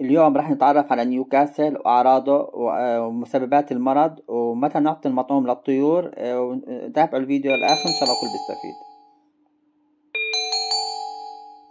اليوم رح نتعرف على نيوكاسل وأعراضه آه، ومسببات المرض ومتى نعطي المطعوم للطيور آه، وتابعوا الفيديو للآخر إن شاء الله الكل بيستفيد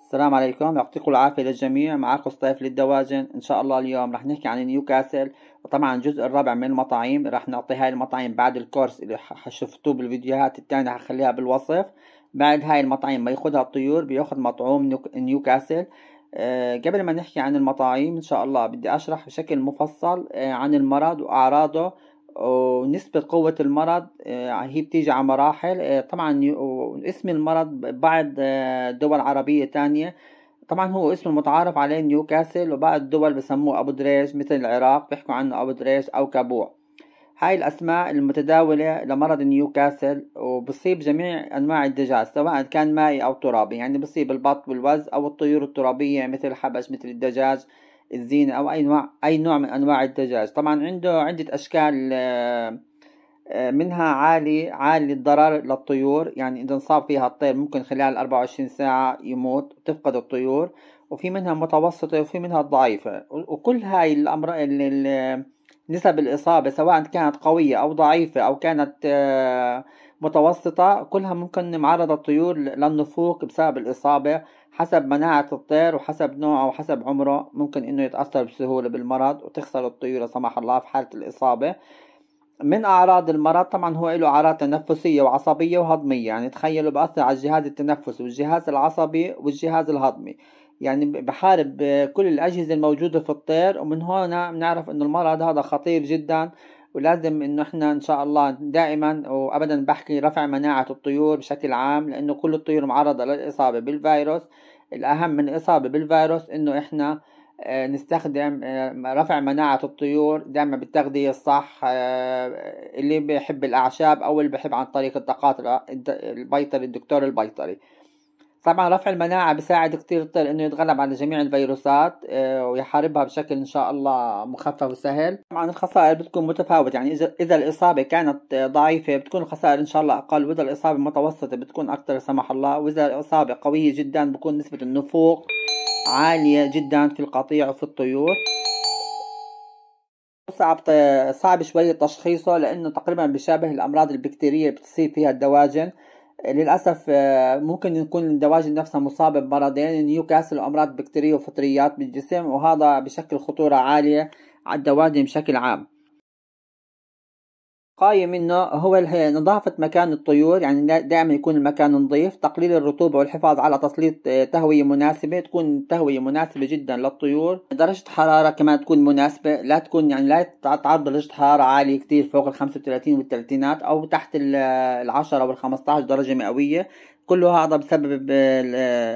السلام عليكم يعطيكم العافية للجميع معاكم سطيف للدواجن إن شاء الله اليوم رح نحكي عن نيوكاسل وطبعا الجزء الرابع من المطاعيم رح نعطي هاي المطاعيم بعد الكورس اللي شفتوه بالفيديوهات التانية هخليها بالوصف بعد هاي المطاعيم ما ياخدها الطيور بياخد مطعوم نيوكاسل آه، قبل ما نحكي عن المطاعيم إن شاء الله بدي أشرح بشكل مفصل آه، عن المرض وأعراضه ونسبة قوة المرض آه، هي بتيجي على مراحل طبعا اسم المرض بعض دول عربية تانية طبعا هو اسم المتعارف عليه نيوكاسل وبعض الدول بسموه أبو دريش مثل العراق بيحكوا عنه أبو دريش أو كابوع هاي الأسماء المتداولة لمرض نيوكاسل وبصيب جميع أنواع الدجاج سواء كان مائي أو ترابي يعني بصيب البط والوز أو الطيور الترابية يعني مثل الحبش مثل الدجاج الزينة أو أي نوع أي نوع من أنواع الدجاج طبعا عنده عدة أشكال آه، آه، منها عالي عالي الضرر للطيور يعني إذا انصاب فيها الطير ممكن خلال 24 ساعة يموت وتفقد الطيور وفي منها متوسطة وفي منها ضعيفة وكل هاي الأمر نسب الإصابة سواء كانت قوية أو ضعيفة أو كانت آه، متوسطة كلها ممكن معرضة الطيور للنفوق بسبب الإصابة حسب مناعة الطير وحسب نوعه وحسب عمره ممكن إنه يتأثر بسهولة بالمرض وتخسر الطيور لا سمح الله في حالة الإصابة من أعراض المرض طبعا هو له أعراض تنفسية وعصبية وهضمية يعني تخيلوا بأثر على الجهاز التنفسي والجهاز العصبي والجهاز الهضمي يعني بحارب كل الأجهزة الموجودة في الطير ومن هنا بنعرف إنه المرض هذا خطير جدا ولازم إنه إحنا إن شاء الله دائما وأبدا بحكي رفع مناعة الطيور بشكل عام لأنه كل الطيور معرضة للإصابة بالفيروس الأهم من الإصابة بالفيروس إنه إحنا آه، نستخدم آه، رفع مناعة الطيور دائما بالتغذية الصح آه، اللي بيحب الأعشاب أو اللي بيحب عن طريق الدقاترة البيطري الدكتور البيطري طبعا رفع المناعة بيساعد كتير الطير انه يتغلب على جميع الفيروسات آه، ويحاربها بشكل ان شاء الله مخفف وسهل طبعا الخسائر بتكون متفاوتة يعني اذا الإصابة كانت آه، ضعيفة بتكون الخسائر ان شاء الله اقل واذا الإصابة متوسطة بتكون اكثر لا سمح الله واذا الإصابة قوية جدا بكون نسبة النفوق عالية جدا في القطيع وفي الطيور صعب صعب شوي تشخيصه لانه تقريبا بيشابه الامراض البكتيريه اللي بتصيب فيها الدواجن للأسف آه، ممكن يكون الدواجن نفسها مصابة بمرضين نيوكاسل وأمراض بكتيرية وفطريات بالجسم وهذا بشكل خطورة عالية على الدواجن بشكل عام قايم منه هو نظافة مكان الطيور يعني دائما يكون المكان نظيف تقليل الرطوبة والحفاظ على تسليط آه، تهوية مناسبة تكون تهوية مناسبة جدا للطيور درجة حرارة كمان تكون مناسبة لا تكون يعني لا تتعرض لدرجة حرارة عالية كتير فوق ال 35 والثلاثينات أو تحت ال 10 وال 15 درجة مئوية كل هذا بسبب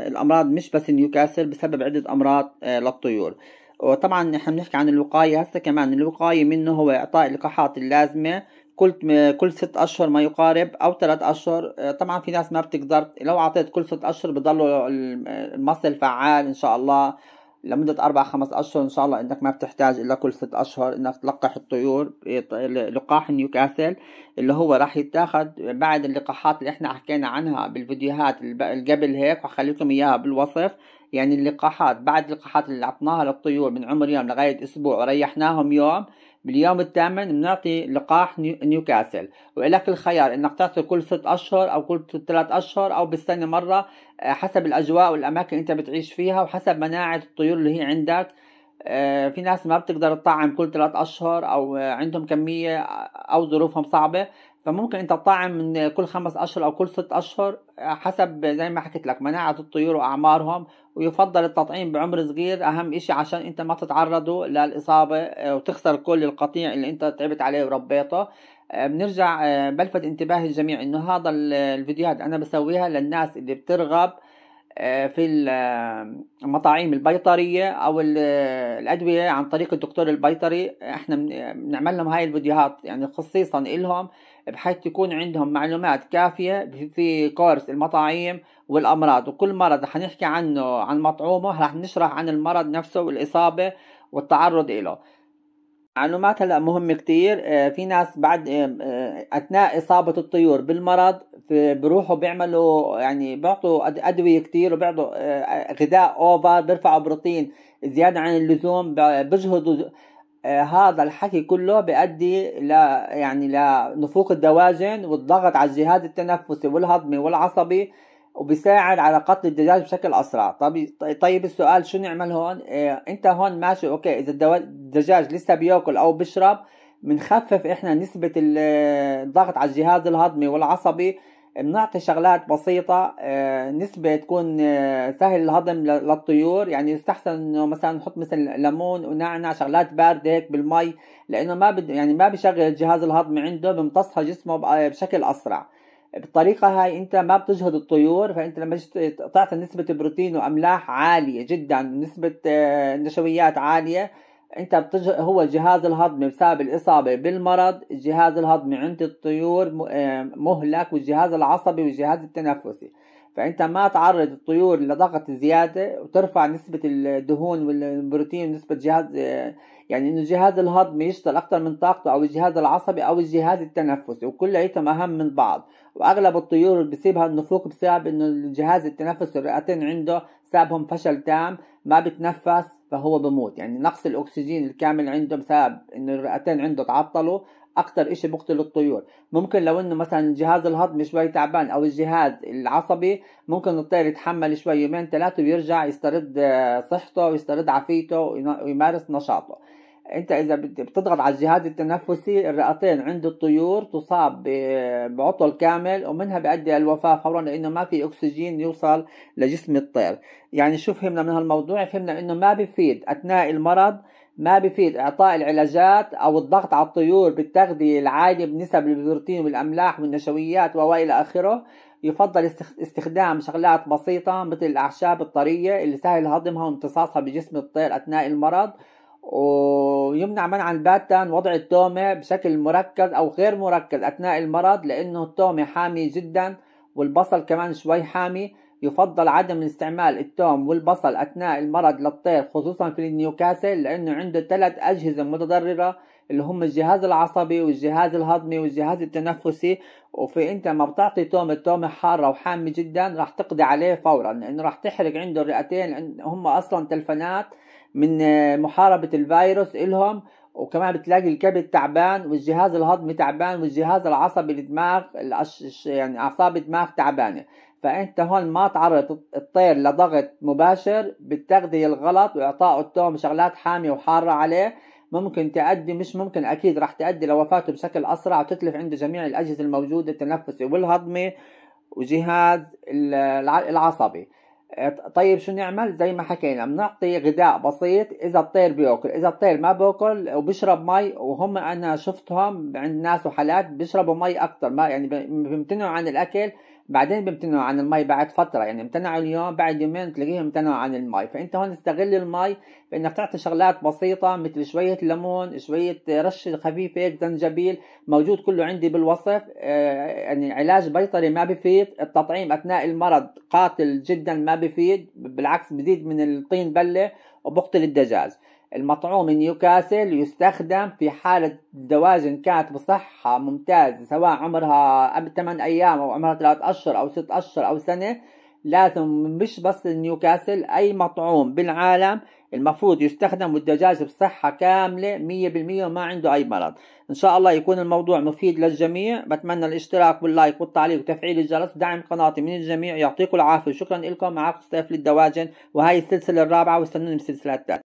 الأمراض مش بس نيوكاسل بسبب عدة أمراض آه، للطيور وطبعا نحن بنحكي عن الوقاية هسه كمان الوقاية منه هو إعطاء اللقاحات اللازمة كل كل ست اشهر ما يقارب او ثلاث اشهر آه، طبعا في ناس ما بتقدر لو اعطيت كل ست اشهر بضلوا آه، المصل فعال ان شاء الله لمدة أربع خمس أشهر إن شاء الله إنك ما بتحتاج إلا كل ست أشهر إنك تلقح الطيور لقاح نيوكاسل اللي هو راح يتاخد بعد اللقاحات اللي إحنا حكينا عنها بالفيديوهات اللي قبل هيك وخليكم إياها بالوصف يعني اللقاحات بعد اللقاحات اللي عطناها للطيور من عمر يوم لغاية أسبوع وريحناهم يوم باليوم الثامن بنعطي لقاح نيوكاسل ولك الخيار انك تعطي كل ست اشهر او كل ثلاث اشهر او بالسنه مره آه، حسب الاجواء والاماكن انت بتعيش فيها وحسب مناعه الطيور اللي هي عندك آه، في ناس ما بتقدر تطعم كل ثلاث اشهر او آه، عندهم كميه او ظروفهم صعبه فممكن انت تطعم من كل خمس اشهر او كل ست اشهر حسب زي ما حكيت لك مناعة الطيور واعمارهم ويفضل التطعيم بعمر صغير اهم اشي عشان انت ما تتعرضوا للاصابة آه، وتخسر كل القطيع اللي انت تعبت عليه وربيته آه، بنرجع آه، بلفت انتباه الجميع انه هذا الفيديوهات انا بسويها للناس اللي بترغب آه، في المطاعيم آه، البيطرية أو آه، الأدوية عن طريق الدكتور البيطري احنا بنعمل لهم هاي الفيديوهات يعني خصيصا إلهم بحيث تكون عندهم معلومات كافية في كورس المطاعيم والأمراض وكل مرض رح نحكي عنه عن مطعومه رح نشرح عن المرض نفسه والإصابة والتعرض إله معلومات هلا مهمه كثير آه، في ناس بعد آه، آه، اثناء اصابه الطيور بالمرض بروحوا بيعملوا يعني بيعطوا ادويه كثير وبيعطوا غذاء اوفر بيرفعوا بروتين زياده عن اللزوم بجهدوا هذا الحكي كله بيؤدي ل يعني لنفوق الدواجن والضغط على الجهاز التنفسي والهضمي والعصبي وبيساعد على قتل الدجاج بشكل اسرع طب طيب،, طيب السؤال شو نعمل هون إيه انت هون ماشي اوكي اذا الدجاج لسه بياكل او بيشرب بنخفف احنا نسبة الضغط على الجهاز الهضمي والعصبي بنعطي شغلات بسيطة إيه، نسبة تكون إيه، سهل الهضم للطيور يعني يستحسن انه مثلا نحط مثل ليمون ونعنع شغلات باردة هيك بالمي لانه ما بد يعني ما بشغل الجهاز الهضمي عنده بيمتصها جسمه بشكل اسرع بالطريقه هاي انت ما بتجهد الطيور فانت لما تعطي نسبه بروتين واملاح عاليه جدا نسبه آه، نشويات عاليه انت بتج... هو الجهاز الهضمي بسبب الاصابه بالمرض الجهاز الهضمي عند الطيور آه، مهلك والجهاز العصبي والجهاز التنفسي فانت ما تعرض الطيور لضغط زياده وترفع نسبه الدهون والبروتين ونسبه جهاز آه، يعني انه الجهاز الهضمي يشتغل اكثر من طاقته او الجهاز العصبي او الجهاز التنفسي وكلياتهم اهم من بعض واغلب الطيور بصيبها النفوق بسبب انه الجهاز التنفسي الرئتين عنده سابهم فشل تام ما بتنفس فهو بموت يعني نقص الأكسجين الكامل عنده بسبب إنه الرئتين عنده تعطلوا أكتر إشي بقتل الطيور ممكن لو إنه مثلا الجهاز الهضمي شوي تعبان أو الجهاز العصبي ممكن الطير يتحمل شوي يومين ثلاثة ويرجع يسترد آه، صحته ويسترد عافيته ويمارس نشاطه انت اذا بتضغط على الجهاز التنفسي الرئتين عند الطيور تصاب بعطل كامل ومنها بيؤدي للوفاه فورا لانه ما في اكسجين يوصل لجسم الطير يعني شو فهمنا من هالموضوع فهمنا انه ما بفيد اثناء المرض ما بفيد اعطاء العلاجات او الضغط على الطيور بالتغذيه العاليه بنسب البروتين والاملاح والنشويات والى اخره يفضل استخدام شغلات بسيطه مثل الاعشاب الطريه اللي سهل هضمها وامتصاصها بجسم الطير اثناء المرض ويمنع منعا باتا وضع التومة بشكل مركز أو غير مركز أثناء المرض لأنه التومة حامية جدا والبصل كمان شوي حامي يفضل عدم استعمال التوم والبصل أثناء المرض للطير خصوصا في النيوكاسل لأنه عنده ثلاث أجهزة متضررة اللي هم الجهاز العصبي والجهاز الهضمي والجهاز التنفسي وفي انت ما بتعطي توم التومة حارة وحامة جدا راح تقضي عليه فورا لانه راح تحرق عنده الرئتين هم اصلا تلفنات من آه، محاربة الفيروس إلهم وكمان بتلاقي الكبد تعبان والجهاز الهضمي تعبان والجهاز العصبي للدماغ يعني أعصاب الدماغ تعبانة فأنت هون ما تعرض الطير لضغط مباشر بالتغذية الغلط وإعطائه التوم شغلات حامية وحارة عليه ممكن تؤدي مش ممكن أكيد راح تؤدي لوفاته بشكل أسرع وتتلف عنده جميع الأجهزة الموجودة التنفسي والهضمي وجهاز العصبي طيب شو نعمل زي ما حكينا بنعطي غذاء بسيط اذا الطير بياكل اذا الطير ما بياكل وبشرب مي وهم انا شفتهم عند ناس وحالات بيشربوا مي اكثر ما يعني بيمتنعوا عن الاكل بعدين بيمتنعوا عن المي بعد فتره يعني امتنعوا اليوم بعد يومين تلاقيهم امتنعوا عن المي فانت هون استغل المي بانك تعطي شغلات بسيطه مثل شويه ليمون شويه رشه خفيفه زنجبيل موجود كله عندي بالوصف آه، يعني علاج بيطري ما بفيد التطعيم اثناء المرض قاتل جدا ما بفيد بالعكس بزيد من الطين بله وبقتل الدجاج المطعوم نيوكاسل يستخدم في حالة دواجن كانت بصحة ممتازة سواء عمرها 8 أيام أو عمرها 3 أشهر أو 6 أشهر أو سنة لازم مش بس نيوكاسل أي مطعوم بالعالم المفروض يستخدم والدجاج بصحة كاملة 100% وما عنده أي مرض إن شاء الله يكون الموضوع مفيد للجميع بتمنى الاشتراك واللايك والتعليق وتفعيل الجرس ودعم قناتي من الجميع يعطيكم العافية شكرا لكم معكم سيف للدواجن وهي السلسلة الرابعة واستنوني بسلسلة